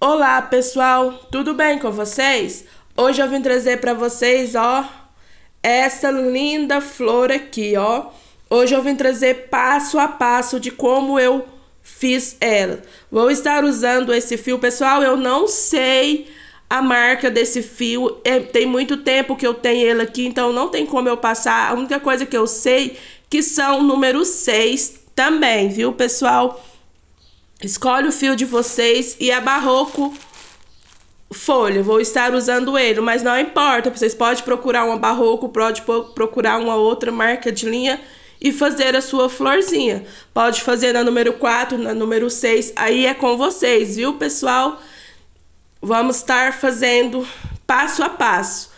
Olá, pessoal. Tudo bem com vocês? Hoje eu vim trazer para vocês, ó, essa linda flor aqui, ó. Hoje eu vim trazer passo a passo de como eu fiz ela. Vou estar usando esse fio, pessoal. Eu não sei a marca desse fio. É, tem muito tempo que eu tenho ele aqui, então não tem como eu passar. A única coisa que eu sei que são número 6 também, viu, pessoal? Escolhe o fio de vocês e é barroco folha. Vou estar usando ele, mas não importa. Vocês podem procurar uma barroco, pode procurar uma outra marca de linha e fazer a sua florzinha. Pode fazer na número 4, na número 6, aí é com vocês, viu, pessoal? Vamos estar fazendo passo a passo.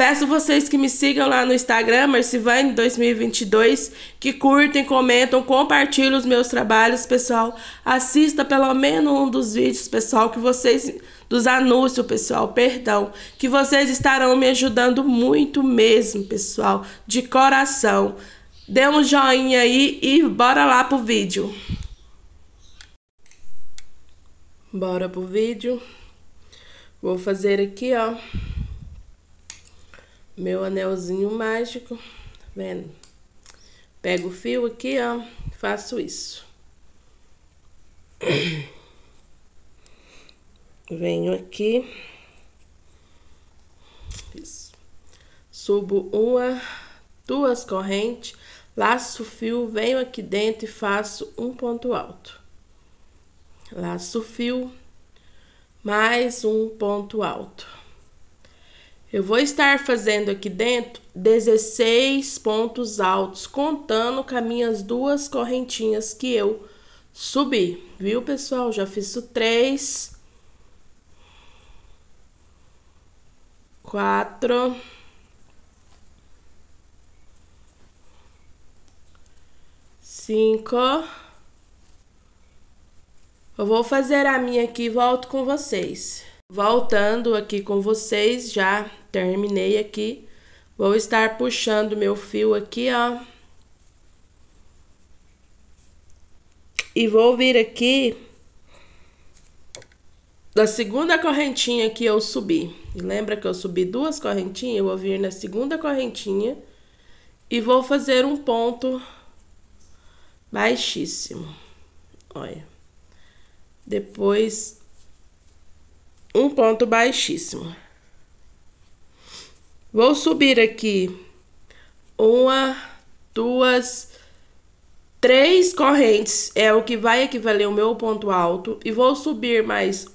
Peço vocês que me sigam lá no Instagram, Marcivane 2022 que curtem, comentam, compartilhem os meus trabalhos, pessoal. Assista pelo menos um dos vídeos, pessoal, que vocês. Dos anúncios, pessoal, perdão. Que vocês estarão me ajudando muito mesmo, pessoal, de coração. Dê um joinha aí e bora lá pro vídeo. Bora pro vídeo. Vou fazer aqui, ó meu anelzinho mágico, vendo? Pego o fio aqui, ó, faço isso. Venho aqui. Isso. Subo uma, duas correntes, laço o fio, venho aqui dentro e faço um ponto alto. Laço o fio, mais um ponto alto. Eu vou estar fazendo aqui dentro 16 pontos altos, contando com as minhas duas correntinhas que eu subi, viu, pessoal? Já fiz o 3, 4, 5. Eu vou fazer a minha aqui e volto com vocês. Voltando aqui com vocês, já terminei aqui. Vou estar puxando meu fio aqui, ó. E vou vir aqui da segunda correntinha que eu subi. Lembra que eu subi duas correntinhas? Eu vou vir na segunda correntinha e vou fazer um ponto baixíssimo. Olha. Depois um ponto baixíssimo. Vou subir aqui uma, duas, três correntes é o que vai equivaler o meu ponto alto e vou subir mais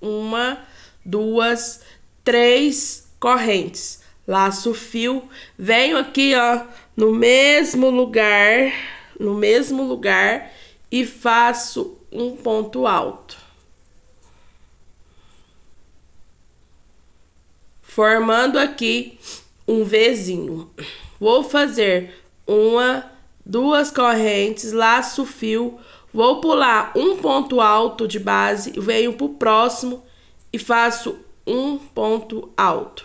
uma, duas, três correntes. Laço o fio, venho aqui, ó, no mesmo lugar, no mesmo lugar e faço um ponto alto. formando aqui um vezinho. Vou fazer uma, duas correntes, laço fio, vou pular um ponto alto de base, venho pro próximo e faço um ponto alto.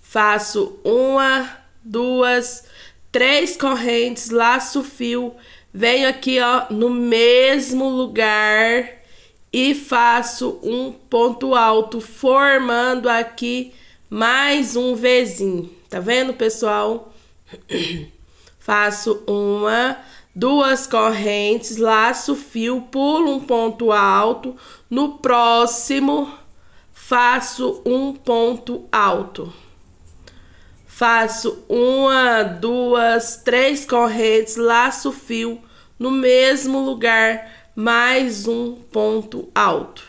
Faço uma, duas, três correntes, laço fio, venho aqui ó no mesmo lugar e faço um ponto alto, formando aqui mais um vezinho Tá vendo, pessoal? faço uma, duas correntes, laço fio, pulo um ponto alto, no próximo faço um ponto alto. Faço uma, duas, três correntes, laço fio no mesmo lugar mais um ponto alto.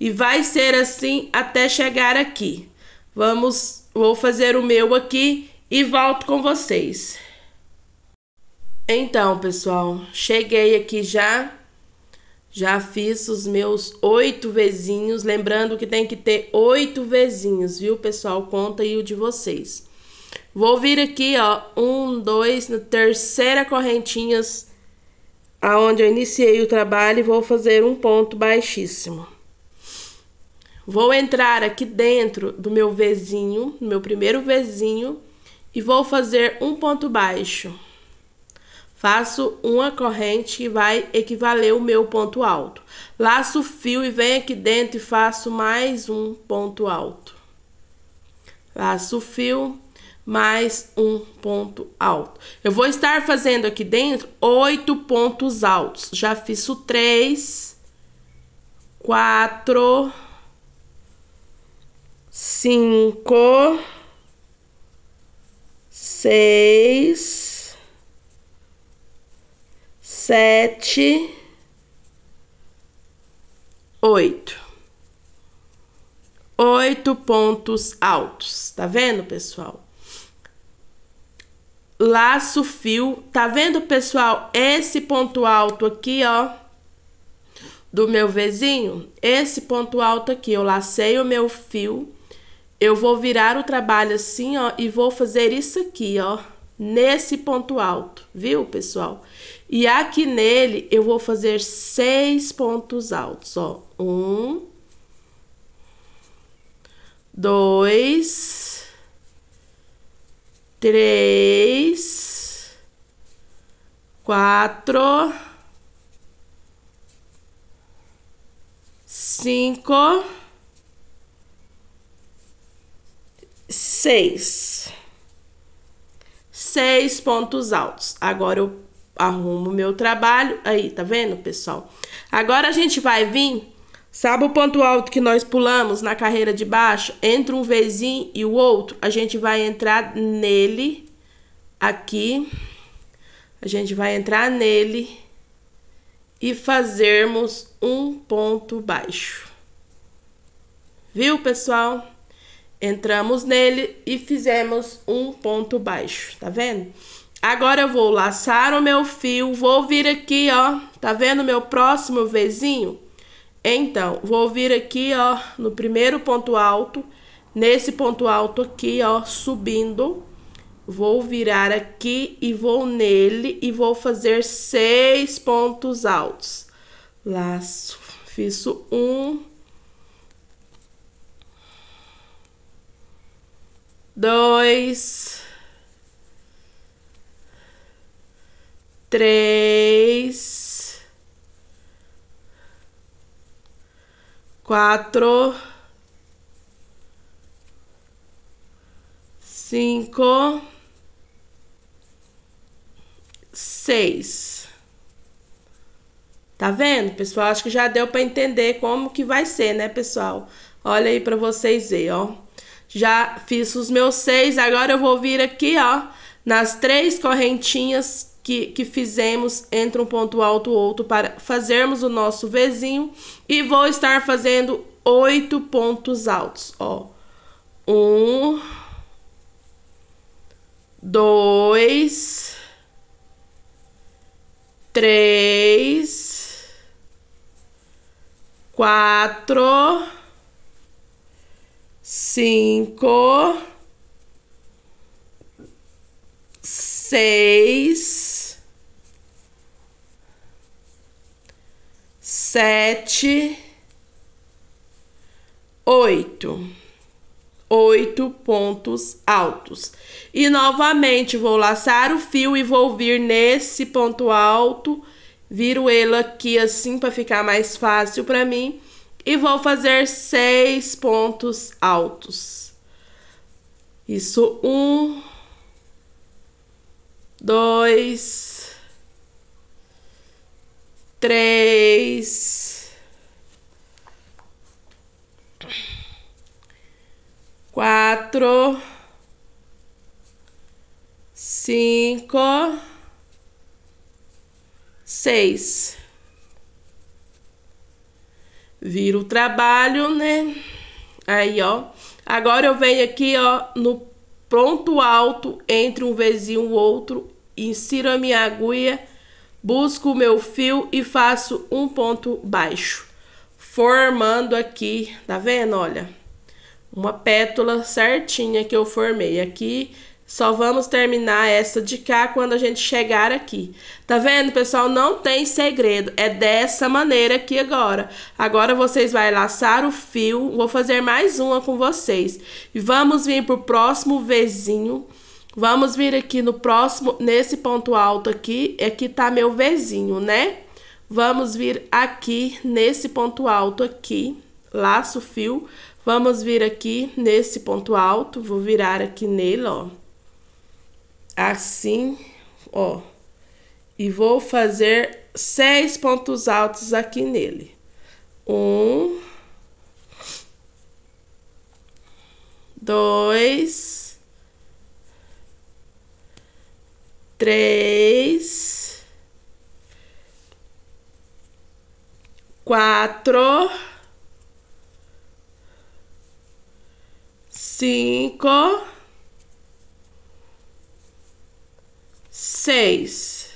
E vai ser assim até chegar aqui. Vamos, vou fazer o meu aqui e volto com vocês. Então, pessoal, cheguei aqui já. Já fiz os meus oito vezinhos. Lembrando que tem que ter oito vezinhos, viu, pessoal? Conta aí o de vocês. Vou vir aqui, ó, um, dois, na terceira correntinhas aonde eu iniciei o trabalho e vou fazer um ponto baixíssimo. Vou entrar aqui dentro do meu vizinho, meu primeiro vizinho, e vou fazer um ponto baixo. Faço uma corrente que vai equivaler o meu ponto alto. Laço o fio e venho aqui dentro e faço mais um ponto alto. Laço o fio, mais um ponto alto. Eu vou estar fazendo aqui dentro oito pontos altos. Já fiz o três, quatro, cinco, seis, sete, oito oito pontos altos. Tá vendo, pessoal? laço fio. Tá vendo, pessoal? Esse ponto alto aqui, ó, do meu vizinho, esse ponto alto aqui, eu lacei o meu fio. Eu vou virar o trabalho assim, ó, e vou fazer isso aqui, ó, nesse ponto alto, viu, pessoal? E aqui nele, eu vou fazer seis pontos altos, ó. Um, dois, três quatro, cinco, seis. Seis pontos altos. Agora eu arrumo meu trabalho. Aí, tá vendo, pessoal? Agora a gente vai vir. Sabe o ponto alto que nós pulamos na carreira de baixo? Entre um vizinho e o outro, a gente vai entrar nele aqui a gente vai entrar nele e fazermos um ponto baixo. Viu, pessoal? Entramos nele e fizemos um ponto baixo, tá vendo? Agora eu vou laçar o meu fio, vou vir aqui, ó, tá vendo meu próximo vizinho? Então, vou vir aqui, ó, no primeiro ponto alto, nesse ponto alto aqui, ó, subindo Vou virar aqui e vou nele e vou fazer seis pontos altos. Laço, fiz um, dois, três, quatro, cinco. 6. Tá vendo, pessoal? Acho que já deu para entender como que vai ser, né, pessoal? Olha aí para vocês verem, ó. Já fiz os meus seis, agora eu vou vir aqui, ó, nas três correntinhas que, que fizemos entre um ponto alto e outro para fazermos o nosso vizinho e vou estar fazendo oito pontos altos, ó. Um, dois, três, quatro, cinco, seis, sete, oito oito pontos altos. E novamente vou laçar o fio e vou vir nesse ponto alto, viro ele aqui assim para ficar mais fácil para mim e vou fazer seis pontos altos. Isso um, dois, três quatro, cinco, seis. Vira o trabalho, né? Aí, ó. Agora eu venho aqui, ó, no ponto alto, entre um vizinho e o outro, insiro a minha agulha, busco o meu fio e faço um ponto baixo. Formando aqui, tá vendo? Olha uma pétula certinha que eu formei aqui. Só vamos terminar essa de cá quando a gente chegar aqui. Tá vendo, pessoal? Não tem segredo. É dessa maneira aqui agora. Agora vocês vão laçar o fio. Vou fazer mais uma com vocês. E vamos vir pro próximo vizinho. Vamos vir aqui no próximo, nesse ponto alto aqui. Aqui é tá meu vizinho, né? Vamos vir aqui nesse ponto alto aqui laço fio, vamos vir aqui nesse ponto alto, vou virar aqui nele, ó. Assim, ó. E vou fazer seis pontos altos aqui nele. Um. Dois. Três. Quatro cinco, seis.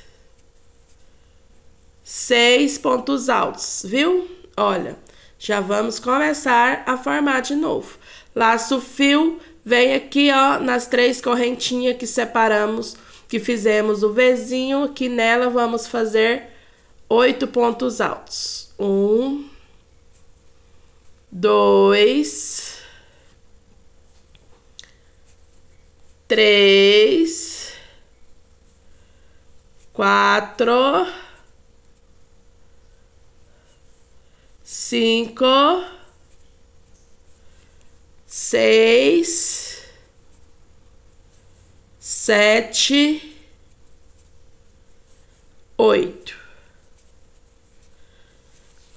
Seis pontos altos, viu? Olha, já vamos começar a formar de novo. Laço fio, vem aqui, ó, nas três correntinhas que separamos, que fizemos o Vzinho, que nela vamos fazer oito pontos altos. Um, dois três, quatro, cinco, seis, sete, oito.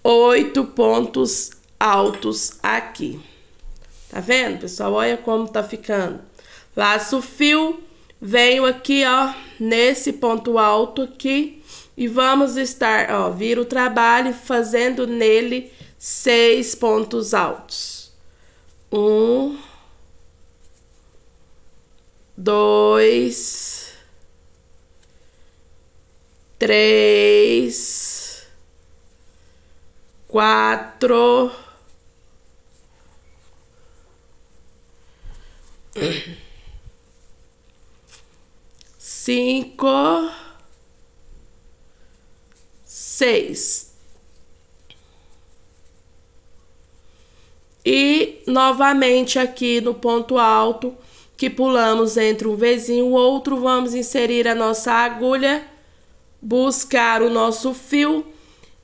Oito pontos altos aqui. Tá vendo, pessoal? Olha como tá ficando. Laço o fio, venho aqui, ó, nesse ponto alto aqui e vamos estar, ó, vira o trabalho fazendo nele seis pontos altos. Um, dois, três, quatro cinco, seis. E novamente aqui no ponto alto que pulamos entre um vizinho e outro, vamos inserir a nossa agulha, buscar o nosso fio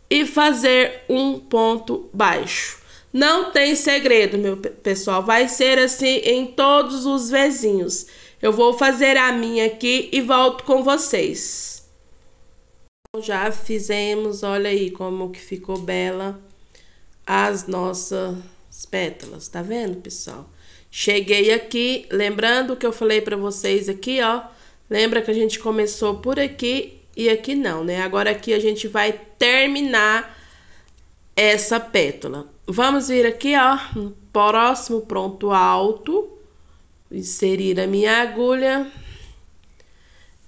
e fazer um ponto baixo. Não tem segredo, meu pessoal, vai ser assim em todos os vizinhos. Eu vou fazer a minha aqui e volto com vocês. Já fizemos, olha aí como que ficou bela as nossas pétalas, tá vendo, pessoal? Cheguei aqui, lembrando que eu falei para vocês aqui, ó. Lembra que a gente começou por aqui e aqui não, né? Agora aqui a gente vai terminar essa pétala. Vamos vir aqui, ó, no próximo pronto alto inserir a minha agulha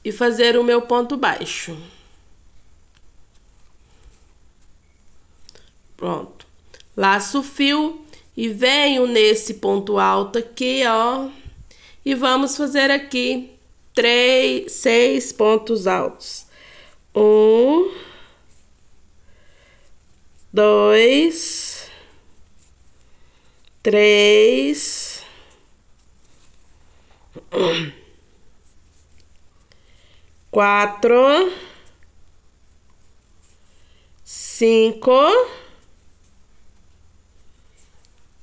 e fazer o meu ponto baixo. Pronto. Laço o fio e venho nesse ponto alto aqui, ó. E vamos fazer aqui três, seis pontos altos. Um, dois, três, quatro, cinco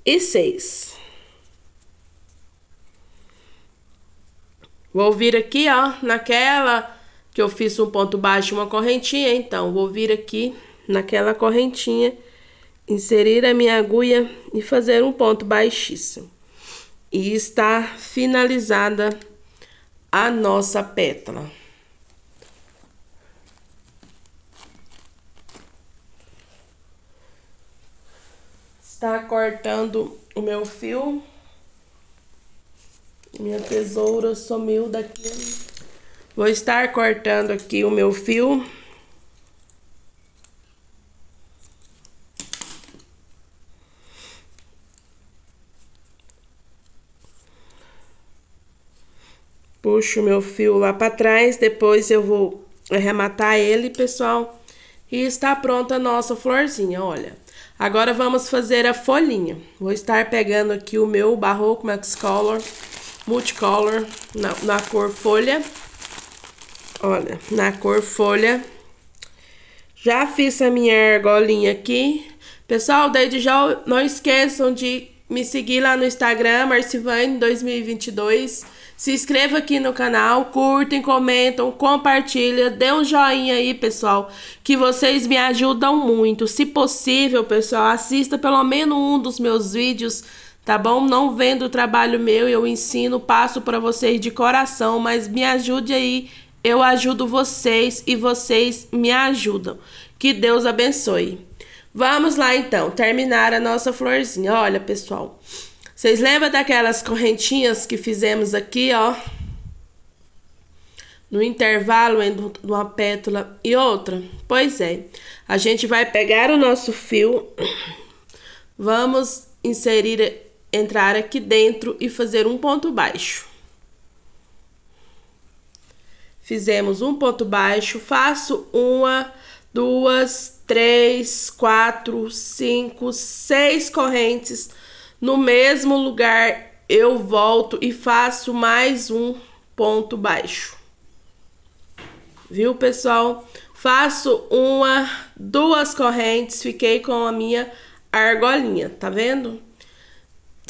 e seis. Vou vir aqui, ó, naquela que eu fiz um ponto baixo, uma correntinha, então vou vir aqui naquela correntinha, inserir a minha agulha e fazer um ponto baixíssimo e está finalizada a nossa pétala. Está cortando o meu fio. Minha tesoura sumiu daqui. Vou estar cortando aqui o meu fio. puxo meu fio lá para trás, depois eu vou arrematar ele, pessoal. E está pronta a nossa florzinha, olha. Agora vamos fazer a folhinha. Vou estar pegando aqui o meu Barroco Max Color, Multicolor, na, na cor folha. Olha, na cor folha. Já fiz a minha argolinha aqui. Pessoal, desde já não esqueçam de me seguir lá no Instagram, Marcivane2022. Se inscreva aqui no canal, curtem, comentam, compartilha, dê um joinha aí, pessoal, que vocês me ajudam muito. Se possível, pessoal, assista pelo menos um dos meus vídeos, tá bom? Não vendo o trabalho meu, eu ensino, passo para vocês de coração, mas me ajude aí, eu ajudo vocês e vocês me ajudam. Que Deus abençoe. Vamos lá então, terminar a nossa florzinha. Olha, pessoal, vocês lembram daquelas correntinhas que fizemos aqui, ó? No intervalo entre uma pétala e outra? Pois é. A gente vai pegar o nosso fio, vamos inserir, entrar aqui dentro e fazer um ponto baixo. Fizemos um ponto baixo, faço uma, duas, três, quatro, cinco, seis correntes no mesmo lugar eu volto e faço mais um ponto baixo. Viu, pessoal? Faço uma, duas correntes, fiquei com a minha argolinha, tá vendo?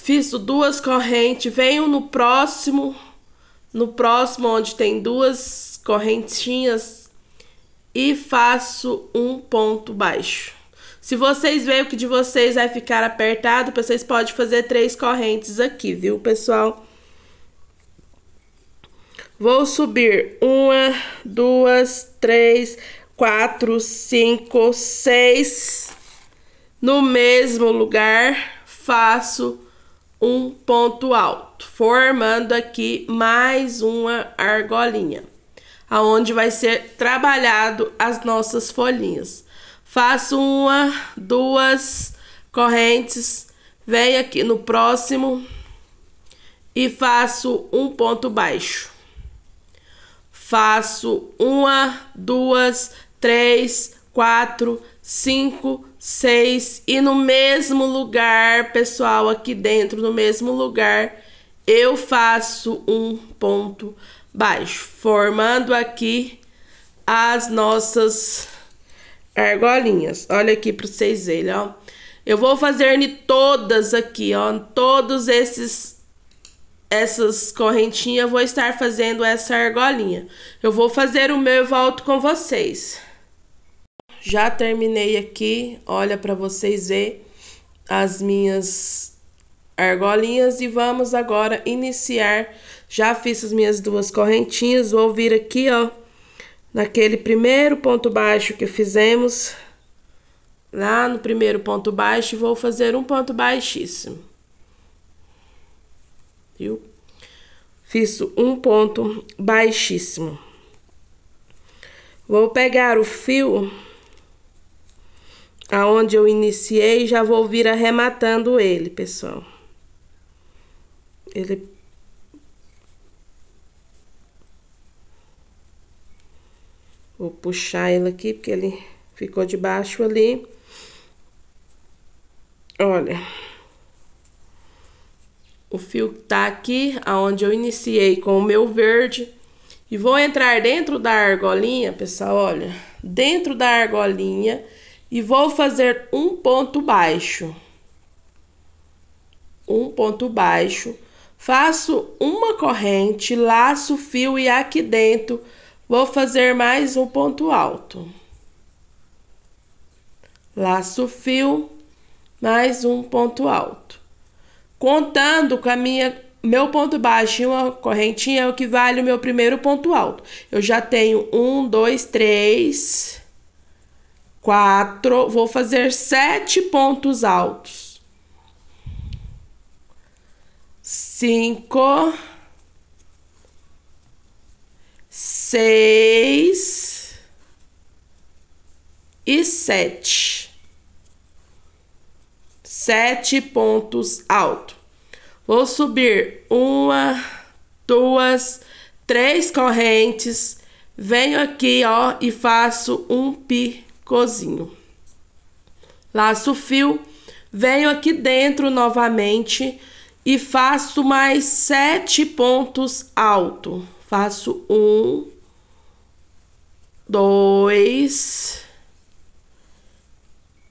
Fiz duas correntes, venho no próximo, no próximo onde tem duas correntinhas e faço um ponto baixo. Se vocês veem que de vocês vai ficar apertado, vocês podem fazer três correntes aqui, viu, pessoal? Vou subir uma, duas, três, quatro, cinco, seis. No mesmo lugar, faço um ponto alto, formando aqui mais uma argolinha, aonde vai ser trabalhado as nossas folhinhas. Faço uma, duas correntes, venho aqui no próximo e faço um ponto baixo. Faço uma, duas, três, quatro, cinco, seis e no mesmo lugar, pessoal, aqui dentro, no mesmo lugar, eu faço um ponto baixo, formando aqui as nossas argolinhas. Olha aqui para vocês verem, ó. Eu vou fazer todas aqui, ó, todos esses essas correntinhas, vou estar fazendo essa argolinha. Eu vou fazer o meu e volto com vocês. Já terminei aqui, olha para vocês ver as minhas argolinhas e vamos agora iniciar. Já fiz as minhas duas correntinhas, vou vir aqui, ó, naquele primeiro ponto baixo que fizemos, lá no primeiro ponto baixo, vou fazer um ponto baixíssimo. Viu? Fiz um ponto baixíssimo. Vou pegar o fio aonde eu iniciei já vou vir arrematando ele, pessoal. Ele Vou puxar ele aqui, porque ele ficou debaixo ali. Olha. O fio tá aqui, aonde eu iniciei com o meu verde. E vou entrar dentro da argolinha, pessoal, olha. Dentro da argolinha. E vou fazer um ponto baixo. Um ponto baixo. Faço uma corrente, laço o fio e aqui dentro Vou fazer mais um ponto alto. Laço o fio, mais um ponto alto. Contando com a minha meu ponto baixo e uma correntinha é o que vale o meu primeiro ponto alto. Eu já tenho um, dois, três, quatro. Vou fazer sete pontos altos. Cinco. seis e sete. Sete pontos alto. Vou subir uma, duas, três correntes. Venho aqui, ó, e faço um picozinho. Laço o fio, venho aqui dentro novamente e faço mais sete pontos alto. Faço um, dois,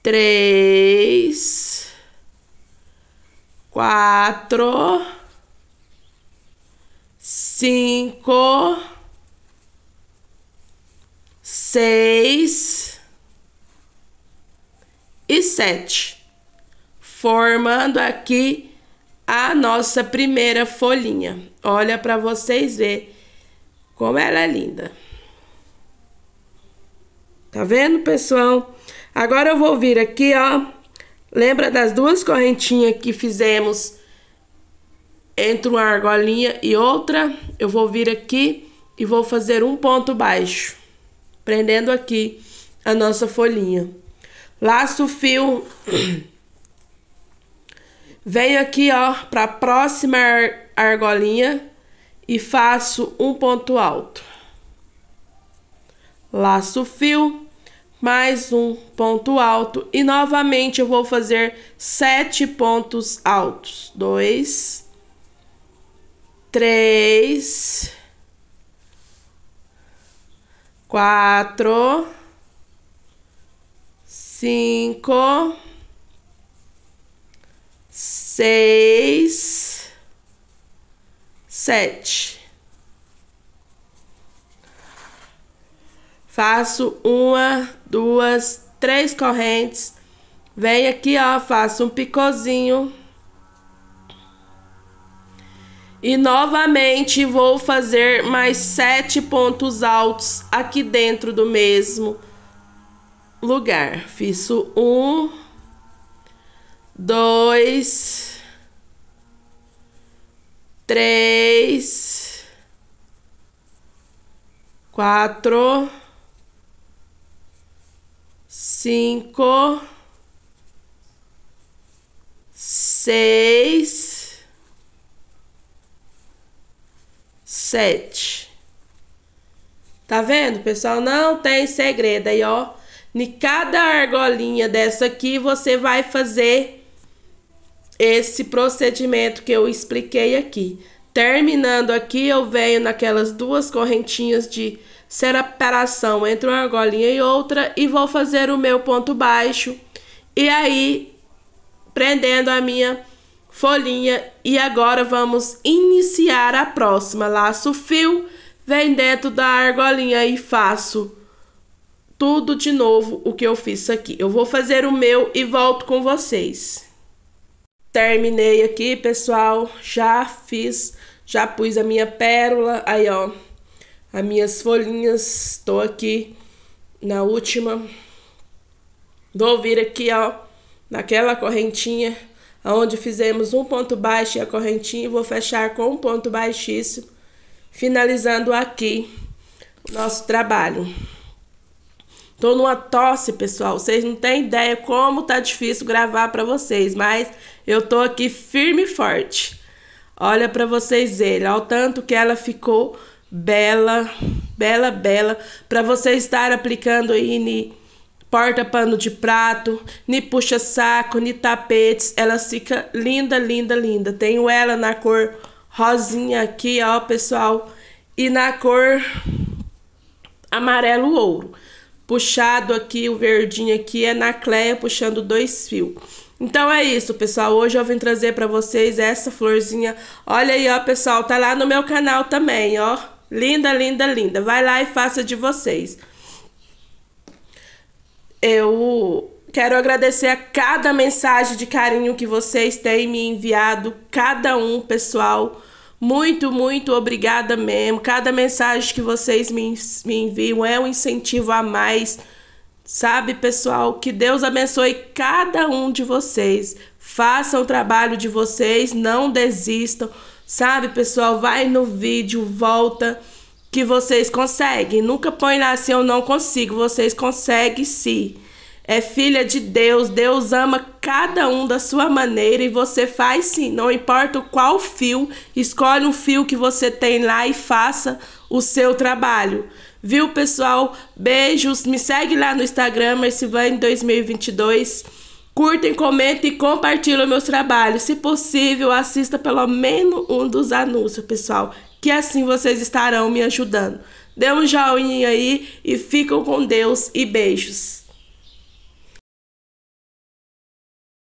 três, quatro, cinco, seis e sete, formando aqui a nossa primeira folhinha. Olha para vocês ver como ela é linda. Tá vendo, pessoal? Agora eu vou vir aqui, ó. Lembra das duas correntinhas que fizemos entre uma argolinha e outra? Eu vou vir aqui e vou fazer um ponto baixo, prendendo aqui a nossa folhinha. Laço o fio. Venho aqui, ó, para a próxima argolinha e faço um ponto alto laço fio, mais um ponto alto e novamente eu vou fazer sete pontos altos. Dois, três, quatro, cinco, seis, sete. faço uma, duas, três correntes. Venho aqui, ó, faço um picôzinho. E novamente vou fazer mais sete pontos altos aqui dentro do mesmo lugar. Fiz um, dois, três, quatro cinco, seis, sete. Tá vendo, pessoal? Não tem segredo aí, ó. Em cada argolinha dessa aqui, você vai fazer esse procedimento que eu expliquei aqui. Terminando aqui, eu venho naquelas duas correntinhas de separação entre uma argolinha e outra e vou fazer o meu ponto baixo. E aí, prendendo a minha folhinha e agora vamos iniciar a próxima. Laço fio, vem dentro da argolinha e faço tudo de novo o que eu fiz aqui. Eu vou fazer o meu e volto com vocês. Terminei aqui, pessoal. Já fiz, já pus a minha pérola aí, ó as minhas folhinhas. Estou aqui na última. Vou vir aqui, ó, naquela correntinha onde fizemos um ponto baixo e a correntinha, vou fechar com um ponto baixíssimo, finalizando aqui o nosso trabalho. Tô numa tosse, pessoal. Vocês não têm ideia como tá difícil gravar para vocês, mas eu tô aqui firme e forte. Olha para vocês verem, ao tanto que ela ficou bela, bela, bela, para você estar aplicando aí ni porta pano de prato, nem puxa saco, nem tapetes, ela fica linda, linda, linda. Tenho ela na cor rosinha aqui, ó, pessoal, e na cor amarelo ouro. Puxado aqui, o verdinho aqui é na Cleia, puxando dois fios. Então é isso, pessoal. Hoje eu vim trazer para vocês essa florzinha. Olha aí, ó, pessoal, tá lá no meu canal também, ó. Linda, linda, linda. Vai lá e faça de vocês. Eu quero agradecer a cada mensagem de carinho que vocês têm me enviado, cada um, pessoal. Muito, muito obrigada mesmo. Cada mensagem que vocês me, me enviam é um incentivo a mais. Sabe, pessoal, que Deus abençoe cada um de vocês. Façam o trabalho de vocês, não desistam. Sabe, pessoal, vai no vídeo, volta que vocês conseguem. Nunca põe lá assim eu não consigo, vocês conseguem sim. É filha de Deus, Deus ama cada um da sua maneira e você faz sim, não importa qual fio, escolhe um fio que você tem lá e faça o seu trabalho. Viu, pessoal? Beijos, me segue lá no Instagram, em 2022. Curtem, comentem e compartilhem meus trabalhos. Se possível, assista pelo menos um dos anúncios, pessoal, que assim vocês estarão me ajudando. Dê um joinha aí e ficam com Deus e beijos.